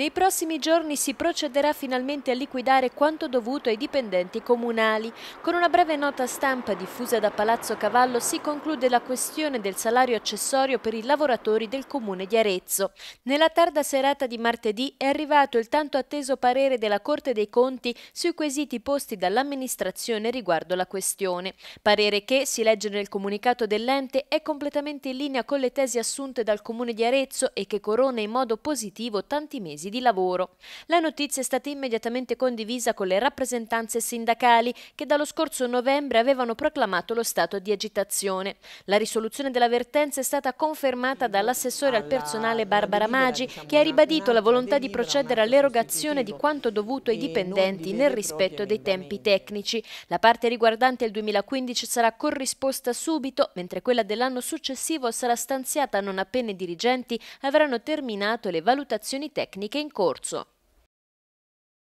Nei prossimi giorni si procederà finalmente a liquidare quanto dovuto ai dipendenti comunali. Con una breve nota stampa diffusa da Palazzo Cavallo si conclude la questione del salario accessorio per i lavoratori del comune di Arezzo. Nella tarda serata di martedì è arrivato il tanto atteso parere della Corte dei Conti sui quesiti posti dall'amministrazione riguardo la questione. Parere che, si legge nel comunicato dell'ente, è completamente in linea con le tesi assunte dal comune di Arezzo e che corona in modo positivo tanti mesi mesi di lavoro. La notizia è stata immediatamente condivisa con le rappresentanze sindacali che dallo scorso novembre avevano proclamato lo stato di agitazione. La risoluzione dell'avvertenza è stata confermata dall'assessore al personale Barbara Maggi che ha diciamo, ribadito la volontà di procedere all'erogazione di quanto dovuto ai dipendenti nel rispetto dei tempi tecnici. La parte riguardante il 2015 sarà corrisposta subito, mentre quella dell'anno successivo sarà stanziata non appena i dirigenti avranno terminato le valutazioni tecniche in corso.